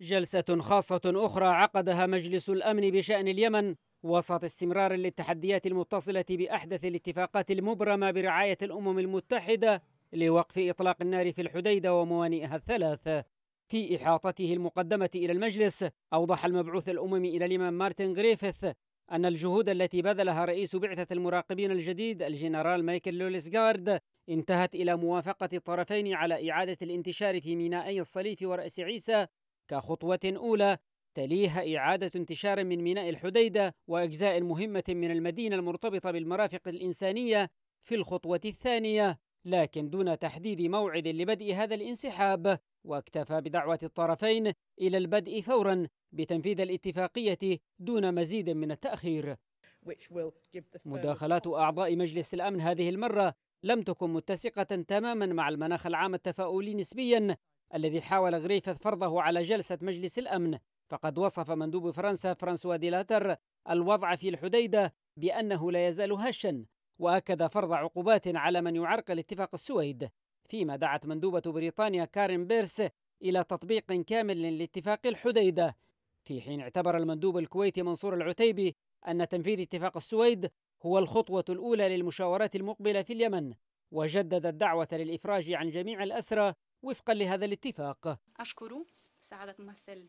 جلسة خاصة أخرى عقدها مجلس الأمن بشأن اليمن وسط استمرار للتحديات المتصلة بأحدث الاتفاقات المبرمة برعاية الأمم المتحدة لوقف إطلاق النار في الحديدة وموانئها الثلاث في إحاطته المقدمة إلى المجلس أوضح المبعوث الأممي إلى اليمن مارتن غريفيث أن الجهود التي بذلها رئيس بعثة المراقبين الجديد الجنرال مايكل لوليسغارد انتهت إلى موافقة الطرفين على إعادة الانتشار في مينائي الصليف ورأس عيسى كخطوة أولى تليها إعادة انتشار من ميناء الحديدة وأجزاء مهمة من المدينة المرتبطة بالمرافق الإنسانية في الخطوة الثانية لكن دون تحديد موعد لبدء هذا الانسحاب واكتفى بدعوة الطرفين إلى البدء فورا بتنفيذ الاتفاقية دون مزيد من التأخير مداخلات أعضاء مجلس الأمن هذه المرة لم تكن متسقة تماما مع المناخ العام التفاؤلي نسبيا الذي حاول غريفث فرضه على جلسة مجلس الأمن فقد وصف مندوب فرنسا فرانسوا ديلاتر الوضع في الحديدة بأنه لا يزال هشا وأكد فرض عقوبات على من يعرقل اتفاق السويد فيما دعت مندوبة بريطانيا كارين بيرس إلى تطبيق كامل لاتفاق الحديدة في حين اعتبر المندوب الكويتي منصور العتيبي أن تنفيذ اتفاق السويد هو الخطوة الأولى للمشاورات المقبلة في اليمن وجدد الدعوة للإفراج عن جميع الأسرى وفقا لهذا الاتفاق أشكر سعادة ممثل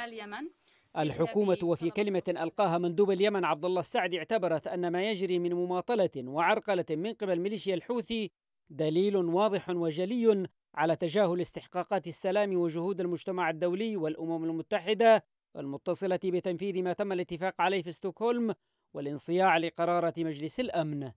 اليمن الحكومة وفي كلمة ألقاها مندوب اليمن عبد الله السعد اعتبرت أن ما يجري من مماطلة وعرقلة من قبل ميليشيا الحوثي دليل واضح وجلي على تجاهل استحقاقات السلام وجهود المجتمع الدولي والأمم المتحدة المتصلة بتنفيذ ما تم الاتفاق عليه في ستوكهولم والانصياع لقرارة مجلس الأمن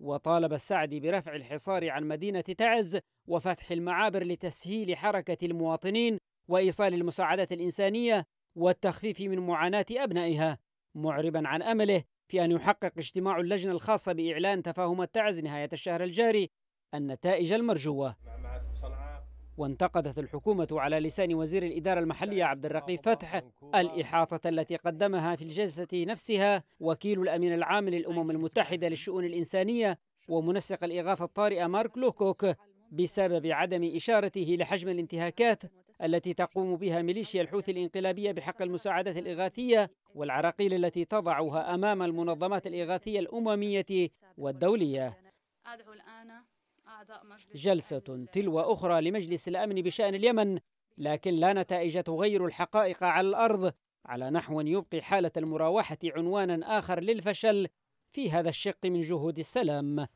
وطالب السعدي برفع الحصار عن مدينة تعز وفتح المعابر لتسهيل حركة المواطنين وإيصال المساعدات الإنسانية والتخفيف من معاناة أبنائها معربا عن أمله في أن يحقق اجتماع اللجنة الخاصة بإعلان تفاهم التعز نهاية الشهر الجاري النتائج المرجوة وانتقدت الحكومة على لسان وزير الإدارة المحلية عبد الرقيب فتح الإحاطة التي قدمها في الجلسة نفسها وكيل الأمين العام للأمم المتحدة للشؤون الإنسانية ومنسق الإغاثة الطارئة مارك لوكوك بسبب عدم إشارته لحجم الانتهاكات التي تقوم بها ميليشيا الحوثي الانقلابية بحق المساعدات الإغاثية والعراقيل التي تضعها أمام المنظمات الإغاثية الأممية والدولية أدعو الآن جلسة تلو أخرى لمجلس الأمن بشأن اليمن لكن لا نتائج تغير الحقائق على الأرض على نحو يبقي حالة المراوحة عنوانا آخر للفشل في هذا الشق من جهود السلام